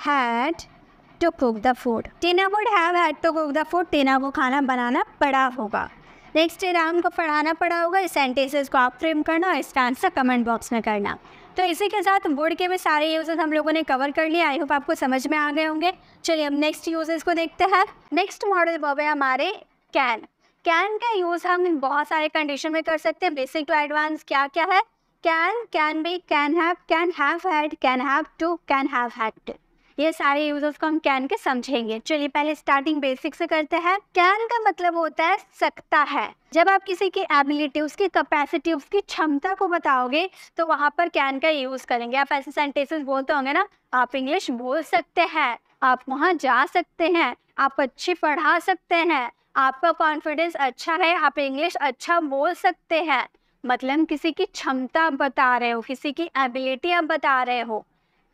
had to cook the food. Tina would have had to cook the food. Tina को खाना बनाना पड़ा होगा नेक्स्ट राम को पढ़ाना पड़ा होगा इस सेंटेंसेस को आप फ्रेम करना और इसका आंसर कमेंट बॉक्स में करना तो इसी के साथ बोर्ड के भी सारे यूजेस हम लोगों ने कवर कर लिए आई होप आपको समझ में आ गए होंगे चलिए हम नेक्स्ट यूजेस को देखते हैं नेक्स्ट मॉडल बॉब है हमारे कैन कैन का यूज़ हम बहुत सारे कंडीशन में कर सकते हैं बेसिक टू एडवांस क्या क्या है can can be can have can have had can have to can have had ये सारे यूजर्स को हम कैन के समझेंगे चलिए पहले स्टार्टिंग बेसिक से करते हैं कैन का मतलब होता है सकता है जब आप किसी की एबिलिटी उसकी कैपेसिटी उसकी क्षमता को बताओगे तो वहां पर कैन का यूज करेंगे आप ऐसे सेंटेंसेस बोलते होंगे ना आप इंग्लिश बोल सकते हैं आप वहाँ जा सकते हैं आप अच्छी पढ़ा सकते हैं आपका कॉन्फिडेंस अच्छा है आप इंग्लिश अच्छा बोल सकते हैं मतलब किसी की क्षमता आप बता रहे हो किसी की एबिलिटी आप बता रहे हो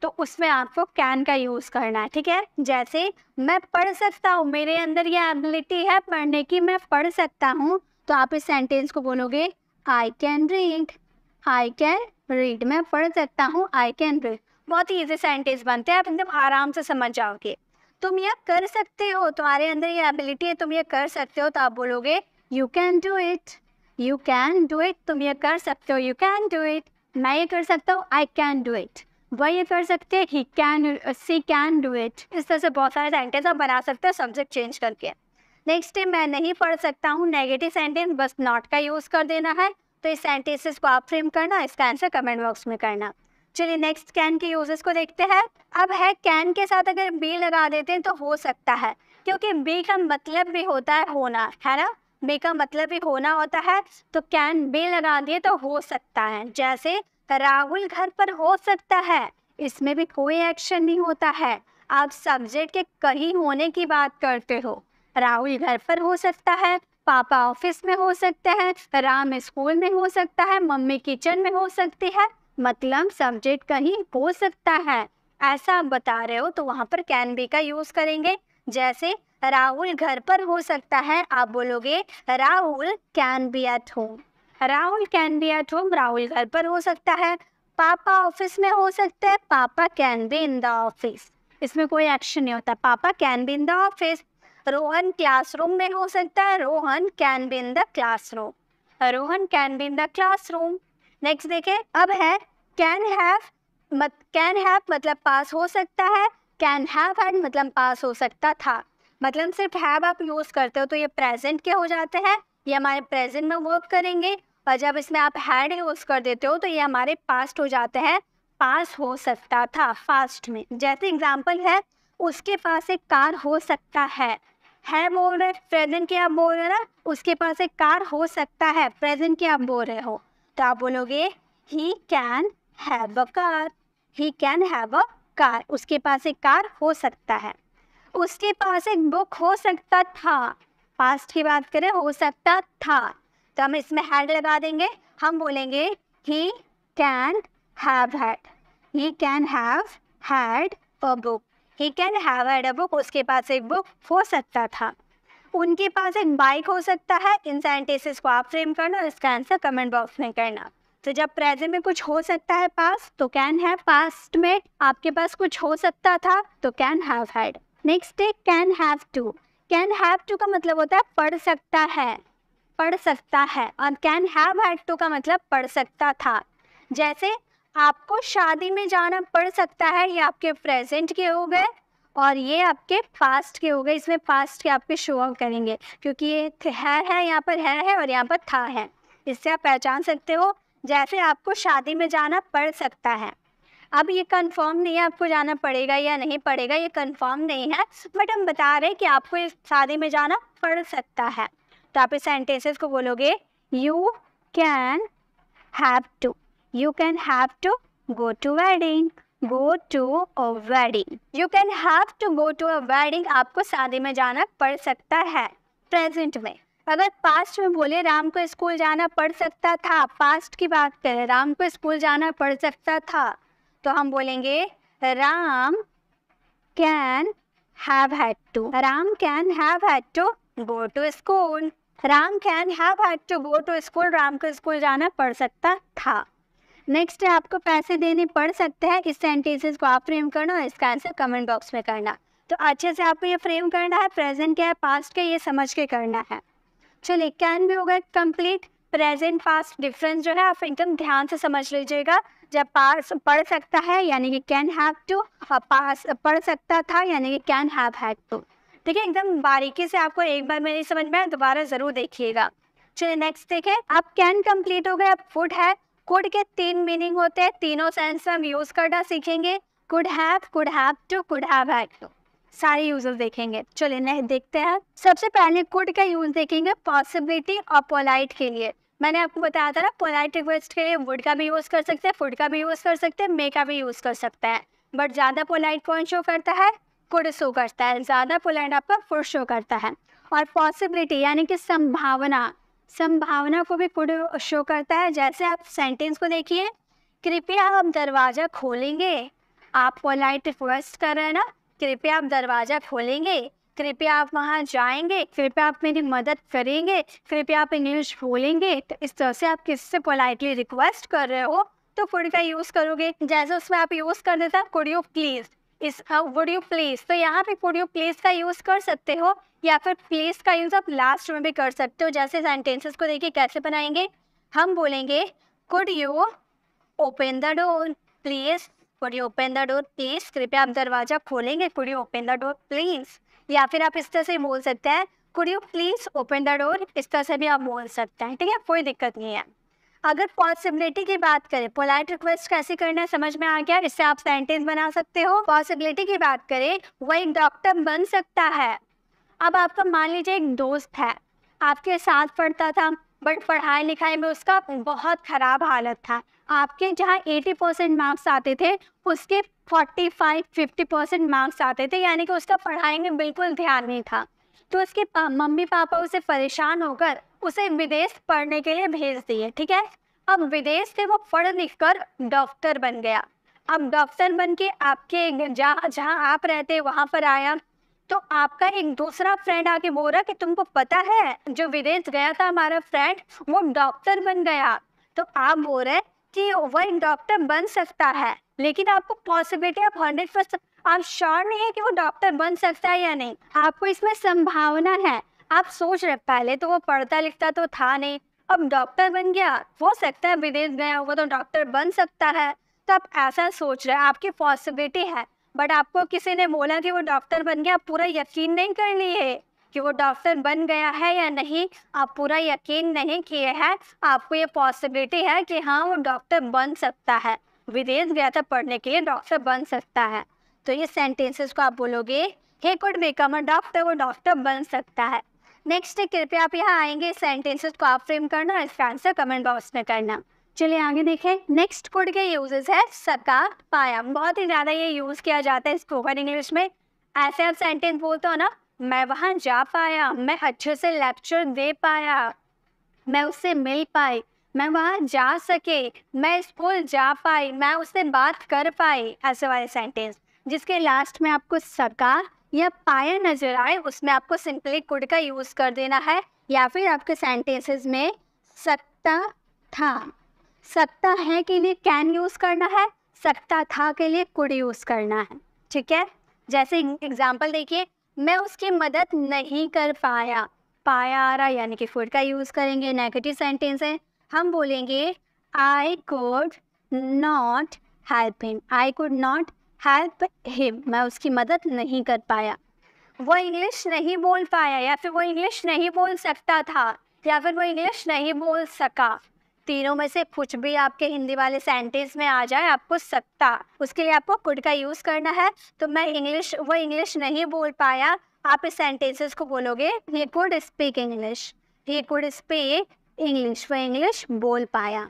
तो उसमें आपको कैन का यूज़ करना है ठीक है जैसे मैं पढ़ सकता हूँ मेरे अंदर ये एबिलिटी है पढ़ने की मैं पढ़ सकता हूँ तो आप इस सेंटेंस को बोलोगे I can read I can read मैं पढ़ सकता हूँ आई कैन रीड बहुत ही ईजी सेंटेंस बनते हैं आप एकदम आराम से समझ जाओगे तुम ये कर सकते हो तुम्हारे अंदर ये एबिलिटी है तुम ये कर सकते हो तो आप बोलोगे you can do it you can do it तुम ये कर सकते हो यू कैन डू इट मैं ये कर सकता हूँ आई कैन डू इट वह ये कर सकते हैं he can see can do it इस तरह से बहुत सारे सेंटेंस आप बना सकते हो सब्जेक्ट चेंज करके नेक्स्ट टाइम मैं नहीं पढ़ सकता हूँ नेगेटिव सेंटेंस बस नॉट का यूज़ कर देना है तो इस सेंटेंसेस को आप फ्रेम करना इसका आंसर कमेंट बॉक्स में करना चलिए नेक्स्ट कैन के यूजेस को देखते हैं अब है कैन के साथ अगर बी लगा देते हैं तो हो सकता है क्योंकि बी का मतलब भी होता है होना है ना बी का मतलब भी होना होता है तो कैन बी लगा दिए तो हो सकता है जैसे राहुल घर पर हो सकता है इसमें भी कोई एक्शन नहीं होता है आप सब्जेक्ट के कहीं होने की बात करते हो राहुल घर पर हो सकता है पापा ऑफिस में हो सकते हैं राम स्कूल में हो सकता है मम्मी किचन में हो सकती है मतलब सब्जेक्ट कहीं हो सकता है ऐसा आप बता रहे हो तो वहाँ पर कैन बी का यूज़ करेंगे जैसे राहुल घर पर हो सकता है आप बोलोगे Rahul can be at home Rahul can be at home Rahul घर पर हो सकता है पापा ऑफिस में हो सकता है papa can be in the office इसमें कोई एक्शन नहीं होता papa can be in the office Rohan classroom में हो सकता है Rohan can be in the classroom Rohan can be in the classroom next देखे अब है कैन हैव मत कैन हैव मतलब पास हो सकता है कैन हैव एंड मतलब पास हो सकता था मतलब सिर्फ हैव आप यूज़ करते हो तो ये प्रेजेंट के हो जाते हैं ये हमारे प्रेजेंट में वर्क करेंगे और जब इसमें आप हैड यूज़ कर देते हो तो ये हमारे पास्ट हो जाते हैं पास हो सकता था फास्ट में जैसे एग्जाम्पल है उसके पास एक कार हो सकता है है बोल रहे प्रेजेंट के आप बोल रहे ना उसके पास एक कार हो सकता है प्रेजेंट के आप बोल रहे हो तो आप बोलोगे he can have a car he can have a car उसके पास एक कार हो सकता है उसके पास एक बुक हो सकता था पास्ट की बात करें हो सकता था तो हम इसमें हैड लगा देंगे हम बोलेंगे he can have had he can have had a book he can have had a book उसके पास एक बुक हो सकता था उनके पास एक बाइक हो सकता है इन सेंटेंसेस को आप फ्रेम करना और इसका आंसर कमेंट बॉक्स में करना तो जब प्रेजेंट में कुछ हो सकता है पास तो कैन हैव पास्ट में आपके पास कुछ हो सकता था तो कैन हैव हैड नेक्स्ट है can have to can have to का मतलब होता है पढ़ सकता है पढ़ सकता है और कैन हैव हैड टू का मतलब पढ़ सकता था जैसे आपको शादी में जाना पड़ सकता है ये आपके प्रेजेंट के हो गए और ये आपके पास्ट के हो गए इसमें पास्ट के आपके शो ऑफ करेंगे क्योंकि ये है है यहाँ पर है है और यहाँ पर था है इससे आप पहचान सकते हो जैसे आपको शादी में जाना पड़ सकता है अब ये कंफर्म नहीं है आपको जाना पड़ेगा या नहीं पड़ेगा ये कंफर्म नहीं है बट हम बता रहे हैं कि आपको इस शादी में जाना पड़ सकता है तो आप इस सेंटेंसेस को बोलोगे you can have to you can have to go to wedding go to a wedding you can have to go to a wedding आपको शादी में जाना पड़ सकता है प्रेजेंट में अगर पास्ट में बोले राम को स्कूल जाना पड़ सकता था पास्ट की बात करें राम को स्कूल जाना पड़ सकता था तो हम बोलेंगे Ram can have had to Ram can have had to go to school Ram can have had to go to school Ram को स्कूल जाना पड़ सकता था नेक्स्ट है आपको पैसे देने पड़ सकते हैं इस सेंटेंसेस को आप फ्रेम करना और इसका आंसर कमेंट बॉक्स में करना तो अच्छे से आपको ये फ्रेम करना है प्रेजेंट क्या है पास्ट क्या ये समझ के करना है चलिए कैन भी होगा कंप्लीट प्रेजेंट पास्ट डिफरेंस जो है आप एकदम ध्यान से समझ लीजिएगा जब पास पढ़ सकता है यानी कि कैन हैव टू और पास पढ़ सकता था यानी कि कैन हैव हैड टू ठीक है एकदम बारीकी से आपको एक बार मेरी समझ में आया दोबारा जरूर देखिएगा चलिए नेक्स्ट देखें अब कैन कंप्लीट हो गए अब फुड है कुड के तीन मीनिंग होते हैं तीनों सेंस में हम यूज करना सीखेंगे could have could have to could have had to सारे यूजेस देखेंगे चलिए नहीं देखते हैं सबसे पहले कुड का यूज देखेंगे पॉसिबिलिटी और पोलाइट के लिए मैंने आपको बताया था ना पोलाइट रिक्वेस्ट के लिए वुड का भी यूज़ कर सकते हैं फुड का भी यूज़ कर सकते हैं मे का भी यूज़ कर सकते हैं बट ज़्यादा पोलाइट कौन शो करता है कुड शो करता है ज़्यादा पोलाइट आपका फूड शो करता है और पॉसिबिलिटी यानी कि संभावना संभावना को भी कुड शो करता है जैसे आप सेंटेंस को देखिए कृपया हम दरवाज़ा खोलेंगे आप पोलाइट रिक्वेस्ट कर रहे हैं ना कृपया आप दरवाज़ा खोलेंगे कृपया आप वहाँ जाएंगे कृपया आप मेरी मदद करेंगे कृपया आप इंग्लिश बोलेंगे तो इस तरह से आप किससे पोलाइटली रिक्वेस्ट कर रहे हो तो कुड का यूज़ करोगे जैसे उसमें आप यूज़ कर देते कुड यू प्लीज़ इस वुड यू प्लीज तो यहाँ पे कुड यू प्लीज का यूज कर सकते हो या फिर प्लीज का यूज आप लास्ट में भी कर सकते हो जैसे सेंटेंसेस को देखिए कैसे बनाएंगे हम बोलेंगे could you open the door please for you open the door please कृपया आप दरवाज़ा खोलेंगे could you open the door please या फिर आप इस तरह से बोल सकते हैं could you please open the door इस तरह से भी आप बोल सकते हैं ठीक है कोई दिक्कत नहीं है अगर पॉसिबिलिटी की बात करें पोलाइट रिक्वेस्ट कैसे करना है समझ में आ गया इससे आप सेंटेंस बना सकते हो पॉसिबिलिटी की बात करें वो एक डॉक्टर बन सकता है अब आपका मान लीजिए एक दोस्त है आपके साथ पढ़ता था बट पढ़ाई लिखाई में उसका बहुत ख़राब हालत था आपके जहाँ 80 परसेंट मार्क्स आते थे उसके 45 50 परसेंट मार्क्स आते थे यानी कि उसका पढ़ाई में बिल्कुल ध्यान नहीं था तो उसके पा, मम्मी पापा उसे परेशान होकर उसे विदेश पढ़ने के लिए भेज दिए ठीक है अब विदेश से वो पढ़ लिख कर डॉक्टर बन गया अब डॉक्टर बन के आपके जहाँ जहाँ आप रहते वहाँ पर आया तो आपका एक दूसरा फ्रेंड आके बोल रहा कि तुमको पता है जो विदेश गया था हमारा फ्रेंड वो डॉक्टर बन गया तो आप बोल रहे कि वह एक डॉक्टर बन सकता है लेकिन आपको पॉसिबिलिटी आप हंड्रेड परसेंट आप श्योर नहीं है कि वो डॉक्टर बन सकता है या नहीं आपको इसमें संभावना है आप सोच रहे पहले तो वो पढ़ता लिखता तो था नहीं अब डॉक्टर बन गया हो सकता है विदेश गया होगा तो डॉक्टर बन सकता है तो आप ऐसा सोच रहे हैं आपकी पॉसिबिलिटी है बट आपको किसी ने बोला कि वो डॉक्टर बन गया आप पूरा यकीन नहीं कर लिए कि वो डॉक्टर बन गया है या नहीं आप पूरा यकीन नहीं किए हैं आपको ये पॉसिबिलिटी है कि हाँ वो डॉक्टर बन सकता है विदेश गया था पढ़ने के लिए डॉक्टर बन सकता है तो ये सेंटेंसेस को आप बोलोगे he could become a doctor वो डॉक्टर बन सकता है नेक्स्ट कृपया आप यहाँ आएंगे सेंटेंसेस को आप फ्रेम करना इसका आंसर कमेंट बॉक्स में करना चलिए आगे देखें नेक्स्ट कोड के यूजेस है सका पाया बहुत ही ज़्यादा ये यूज़ किया जाता है स्पोकन इंग्लिश में ऐसे आप सेंटेंस बोलते हो ना मैं वहाँ जा पाया मैं अच्छे से लेक्चर दे पाया मैं उससे मिल पाई मैं वहाँ जा सके मैं स्कूल जा पाई मैं उससे बात कर पाई ऐसे वाले सेंटेंस जिसके लास्ट में आपको सका या पाया नजर आए उसमें आपको सिंपली कुड का यूज़ कर देना है या फिर आपके सेंटेंसेस में सकता था सकता है के लिए कैन यूज़ करना है सकता था के लिए कुड यूज़ करना है ठीक है जैसे एग्जाम्पल देखिए मैं उसकी मदद नहीं कर पाया पाया आ रहा यानी कि फुड का यूज़ करेंगे नेगेटिव सेंटेंस है हम बोलेंगे I could not help him I could not help him मैं उसकी मदद नहीं कर पाया वो इंग्लिश नहीं बोल पाया या फिर वो इंग्लिश नहीं बोल सकता था या फिर वो इंग्लिश नहीं बोल सका तीनों में से कुछ भी आपके हिंदी वाले सेंटेंस में आ जाए आपको सकता उसके लिए आपको कुड का यूज़ करना है तो मैं इंग्लिश वो इंग्लिश नहीं बोल पाया आप इस सेंटेंसेस को बोलोगे he could speak English he could speak English वो इंग्लिश बोल पाया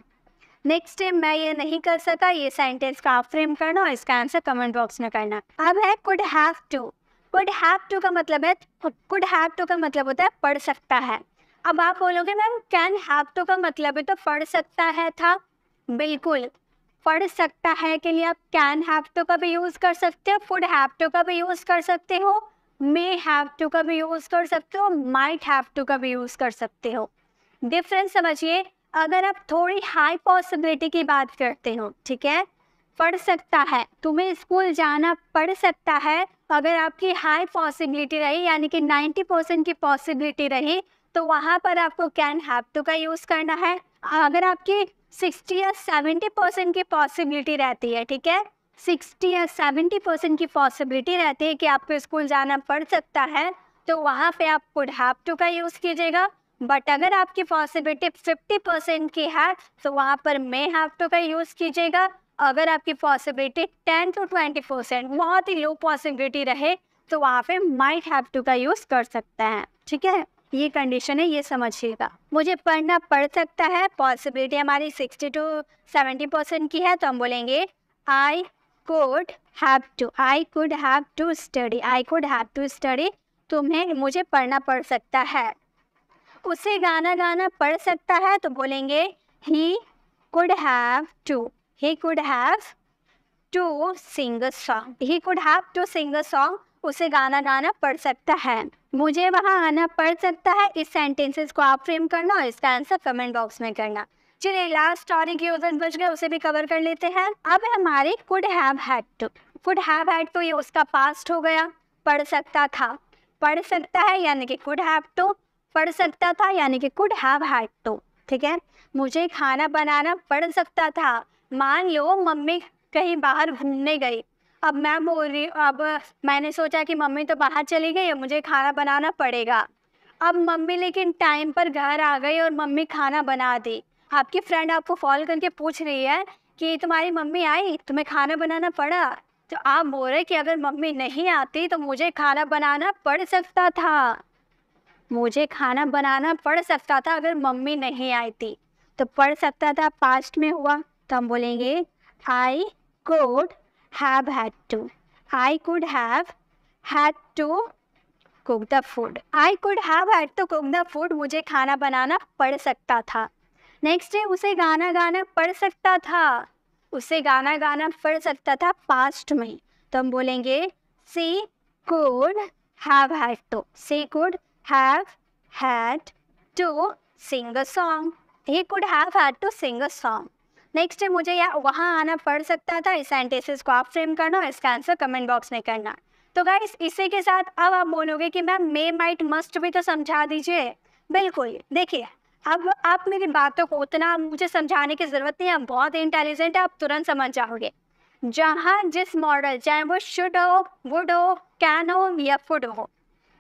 नेक्स्ट टाइम मैं ये नहीं कर सका ये सेंटेंस का फ्रेम करना और इसका आंसर कमेंट बॉक्स में करना अब है could have to could have to का मतलब है कुड हैव टू का मतलब होता है पढ़ सकता है अब आप बोलोगे मैम कैन हैव टू का मतलब है तो पढ़ सकता है था बिल्कुल पढ़ सकता है के लिए आप कैन हैव टू का भी यूज़ कर सकते हो फुड हैव टू का भी यूज़ कर सकते हो मे हैव टू का भी यूज़ कर सकते हो माइट हैव टू का भी यूज़ कर सकते हो डिफरेंस समझिए अगर आप थोड़ी हाई पॉसिबिलिटी की बात करते हो ठीक है पढ़ सकता है तुम्हें स्कूल जाना पड़ सकता है अगर आपकी हाई पॉसिबिलिटी रही यानी कि 90 परसेंट की पॉसिबिलिटी रही तो वहाँ पर आपको कैन हैव टू का यूज़ करना है अगर आपकी सिक्सटी या सेवेंटी परसेंट की पॉसिबिलिटी रहती है ठीक है सिक्सटी या सेवेंटी परसेंट की पॉसिबिलिटी रहती है कि आपको स्कूल जाना पड़ सकता है तो वहाँ पे आप कुड हैव टू का यूज़ कीजिएगा बट अगर आपकी पॉसिबिलिटी फिफ्टी परसेंट की है तो वहाँ पर मे हैव टू का यूज़ कीजिएगा अगर आपकी possibility ten to twenty percent बहुत ही लो पॉसिबिलिटी रहे तो वहाँ पे माइट हैव टू का यूज़ कर सकते हैं ठीक है ये कंडीशन है ये समझिएगा मुझे पढ़ना पड़ सकता है पॉसिबिलिटी हमारी सिक्सटी टू सेवेंटी परसेंट की है तो हम बोलेंगे I could have to I could have to study I could have to study तुम्हें मुझे पढ़ना पड़ सकता है उसे गाना गाना पढ़ सकता है तो बोलेंगे he could have to he could have to sing song he could have to sing song उसे गाना गाना पड़ सकता है मुझे वहाँ आना पड़ सकता है इस सेंटेंसेस को आप फ्रेम करना और इसका आंसर कमेंट बॉक्स में करना चलिए लास्ट स्टोरी की यूजन बच गए उसे भी कवर कर लेते हैं अब हमारे could have had to could have had to ये उसका पास्ट हो गया पढ़ सकता था पढ़ सकता है यानी कि कुड हैव टू पढ़ सकता था यानी कि कुड हैव हैड टू ठीक है मुझे खाना बनाना पड़ सकता था मान लो मम्मी कहीं बाहर घूमने गई अब मैं बोल रही अब मैंने सोचा कि मम्मी तो बाहर चली गई मुझे खाना बनाना पड़ेगा अब मम्मी लेकिन टाइम पर घर आ गई और मम्मी खाना बना दी आपकी फ्रेंड आपको फॉल करके पूछ रही है कि तुम्हारी मम्मी आई तुम्हें खाना बनाना पड़ा तो आप बोल रहे कि अगर मम्मी नहीं आती तो मुझे खाना बनाना पड़ सकता था मुझे खाना बनाना पड़ सकता था अगर मम्मी नहीं आई थी तो पढ़ सकता था पास्ट में हुआ तो हम बोलेंगे I could have had to. I could have had to cook the food. I could have had to cook the food. मुझे खाना बनाना पड़ सकता था नेक्स्ट है उसे गाना गाना पड़ सकता था उसे गाना गाना पड़ सकता था पास्ट में तो हम बोलेंगे she could have had to. She could have had to sing a song. He could have had to sing a song. Next है मुझे या वहाँ आना पड़ सकता था इस सेंटेसिस को आप फ्रेम करना और इसका आंसर कमेंट बॉक्स में करना तो गाइस इसी के साथ अब आप बोलोगे कि मैम मे माइट मस्ट भी तो समझा दीजिए बिल्कुल देखिए अब आप मेरी बातों को उतना मुझे समझाने की ज़रूरत नहीं आप बहुत इंटेलिजेंट है आप तुरंत समझ जाओगे जहाँ जिस मॉडल चाहे वो शुड हो वुड हो कैन हो या फुड हो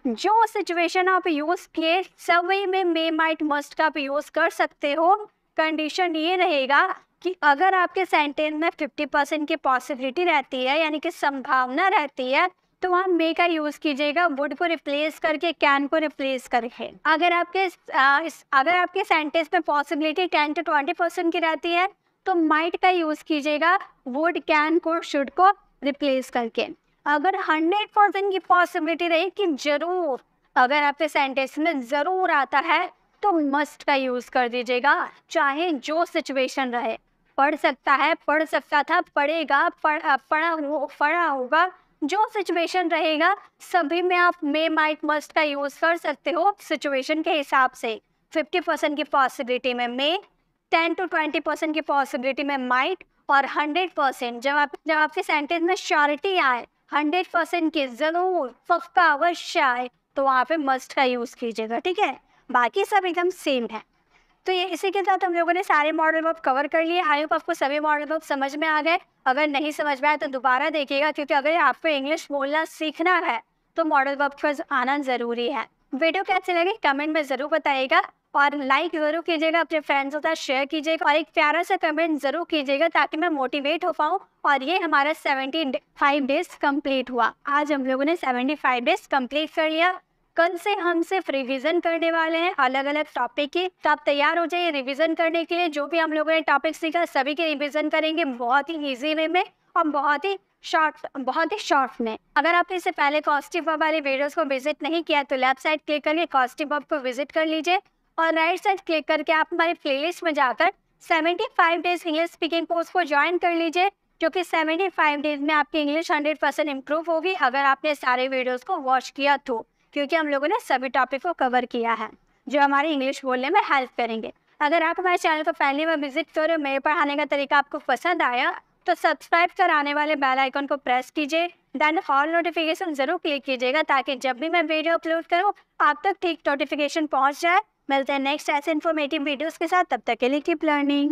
जो सिचुएशन आप यूज़ किए सब में मे माइट मस्ट का आप यूज़ कर सकते हो कंडीशन ये रहेगा कि अगर आपके सेंटेंस में फिफ्टी परसेंट की पॉसिबिलिटी रहती है यानी कि संभावना रहती है तो आप मे का यूज कीजिएगा वुड को रिप्लेस करके कैन को रिप्लेस करके अगर आपके आ, इस, अगर आपके सेंटेंस में possibility ten to twenty percent की रहती है तो माइट का यूज कीजिएगा वुड कैन को शुड को रिप्लेस करके अगर हंड्रेड परसेंट की पॉसिबिलिटी रही कि जरूर अगर आपके सेंटेंस में जरूर आता है तो मस्ट का यूज कर दीजिएगा चाहे जो सिचुएशन रहे पढ़ सकता है पढ़ सकता था पढ़ेगा पढ़ पढ़ा हो पढ़ा होगा जो सिचुएशन रहेगा सभी में आप मे माइट मस्ट का यूज़ कर सकते हो सिचुएशन के हिसाब से 50 परसेंट की पॉसिबिलिटी में मे 10 टू 20 परसेंट की पॉसिबिलिटी में माइट और 100 परसेंट जब आप जब आपके सेंटेंस में श्योरिटी आए 100 परसेंट की ज़रूर पक्का अवश्य आए तो वहाँ पे मस्ट का यूज़ कीजिएगा ठीक है बाकी सब एकदम सेम है तो ये इसी के साथ हम लोगों ने सारे मॉडल वर्ब कवर कर लिए आई होप आपको सभी मॉडल वर्ब समझ में आ गए अगर नहीं समझ में आए तो दोबारा देखिएगा क्योंकि अगर आपको इंग्लिश बोलना सीखना है तो मॉडल वर्ब के आना ज़रूरी है वीडियो कैसे लगे कमेंट में ज़रूर बताइएगा और लाइक ज़रूर कीजिएगा अपने फ्रेंड्स के साथ शेयर कीजिएगा और एक प्यारा सा कमेंट ज़रूर कीजिएगा ताकि मैं मोटिवेट हो पाऊँ और ये हमारा सेवेंटी फाइव डेज कम्प्लीट हुआ आज हम लोगों ने सेवेंटी फाइव डेज कम्प्लीट कर लिया कल से हम सिर्फ रिवीजन करने वाले हैं अलग अलग टॉपिक के तो आप तैयार हो जाइए रिवीजन करने के लिए जो भी हम लोगों ने टॉपिक सीखा सभी के रिवीजन करेंगे बहुत ही ईजी वे में और बहुत ही शॉर्ट बहुत ही शॉर्ट में अगर आपने इससे पहले कॉस्टिव बब वाले वीडियोज को विजिट नहीं किया तो लेफ्ट साइड क्लिक करके कॉस्टिव बब को विजिट कर लीजिए और राइट साइड क्लिक करके आप हमारे लिस्ट में जाकर five days English speaking course को ज्वाइन कर लीजिए जो कि फाइव डेज में आपकी इंग्लिश हंड्रेड परसेंट इम्प्रूव होगी अगर आपने सारे वीडियोस को वॉच किया तो क्योंकि हम लोगों ने सभी टॉपिक को कवर किया है जो हमारे इंग्लिश बोलने में हेल्प करेंगे अगर आप हमारे चैनल को पहली बार विजिट करो मेरे पढ़ाने का तरीका आपको पसंद आया तो सब्सक्राइब कराने वाले बेल आइकन को प्रेस कीजिए देन ऑल नोटिफिकेशन ज़रूर क्लिक कीजिएगा ताकि जब भी मैं वीडियो अपलोड करूँ आप तक ठीक नोटिफिकेशन पहुँच जाए मिलते हैं नेक्स्ट ऐसे इन्फॉर्मेटिव वीडियोज़ के साथ तब तक के लिए कीप लर्निंग